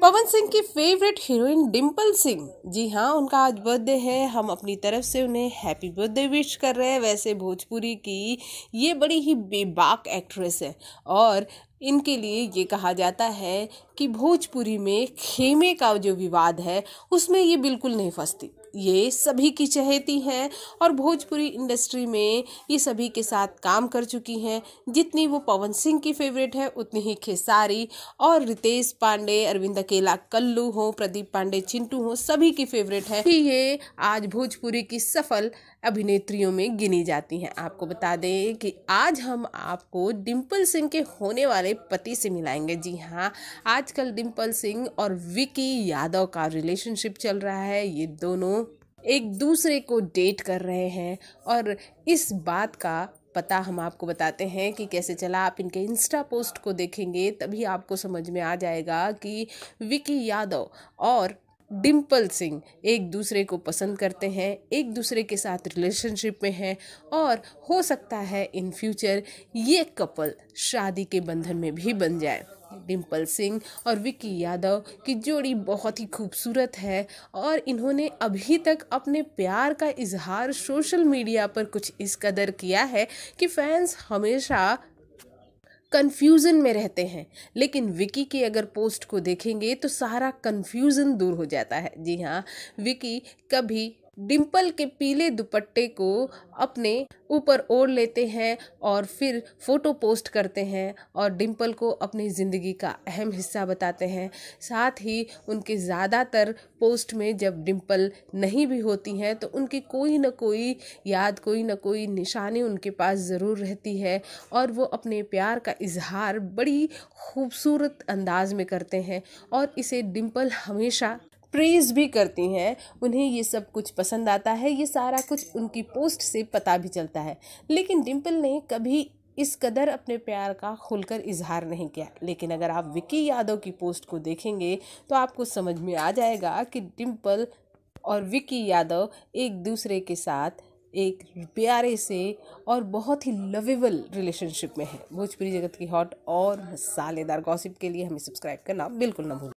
पवन सिंह की favourite heroine Dimple Singh जी हाँ उनका आज बर्थडे है हम अपनी तरफ से उन्हें हैप्पी बर्थडे विश कर रहे हैं वैसे भोजपुरी की ये बड़ी ही बेबाक एक्ट्रेस है और इनके लिए ये कहा जाता है कि भोजपुरी में खेमे का जो विवाद है उसमें ये बिल्कुल नहीं फंसती ये सभी की चहेती हैं और भोजपुरी इंडस्ट्री में ये सभी के साथ काम कर चुकी हैं जितनी वो पवन सिंह की फेवरेट है उतनी ही खेसारी और रितेश पांडे अरविंद अकेला कल्लू हो प्रदीप पांडे चिंटू हो सभी की फेवरेट है कि ये आज भोजपुरी की सफल अभिनेत्रियों में गिनी जाती हैं आपको बता दें कि आज हम आपको डिम्पल सिंह के होने वाले नए पति से मिलाएंगे जी हाँ आजकल डिम्पल सिंह और विकी यादव का रिलेशनशिप चल रहा है ये दोनों एक दूसरे को डेट कर रहे हैं और इस बात का पता हम आपको बताते हैं कि कैसे चला आप इनके इंस्टा पोस्ट को देखेंगे तभी आपको समझ में आ जाएगा कि विकी यादव और डिम्पल सिंह एक दूसरे को पसंद करते हैं एक दूसरे के साथ रिलेशनशिप में हैं और हो सकता है इन फ्यूचर ये कपल शादी के बंधन में भी बन जाए डिम्पल सिंह और विक्की यादव की जोड़ी बहुत ही खूबसूरत है और इन्होंने अभी तक अपने प्यार का इजहार सोशल मीडिया पर कुछ इस कदर किया है कि फैंस हमेशा कन्फ्यूज़न में रहते हैं लेकिन विकी की अगर पोस्ट को देखेंगे तो सारा कन्फ्यूज़न दूर हो जाता है जी हाँ विकी कभी डिम्पल के पीले दुपट्टे को अपने ऊपर ओढ़ लेते हैं और फिर फोटो पोस्ट करते हैं और डिम्पल को अपनी ज़िंदगी का अहम हिस्सा बताते हैं साथ ही उनके ज़्यादातर पोस्ट में जब डिम्पल नहीं भी होती हैं तो उनकी कोई ना कोई याद कोई ना कोई निशानी उनके पास ज़रूर रहती है और वो अपने प्यार का इजहार बड़ी खूबसूरत अंदाज में करते हैं और इसे डिम्पल हमेशा प्रेज़ भी करती हैं उन्हें ये सब कुछ पसंद आता है ये सारा कुछ उनकी पोस्ट से पता भी चलता है लेकिन डिम्पल ने कभी इस कदर अपने प्यार का खुलकर इजहार नहीं किया लेकिन अगर आप विकी यादव की पोस्ट को देखेंगे तो आपको समझ में आ जाएगा कि डिम्पल और विकी यादव एक दूसरे के साथ एक प्यारे से और बहुत ही लवेबल रिलेशनशिप में है भोजपुरी जगत की हॉट और मसालेदार गॉसिप के लिए हमें सब्सक्राइब करना बिल्कुल ना भूलें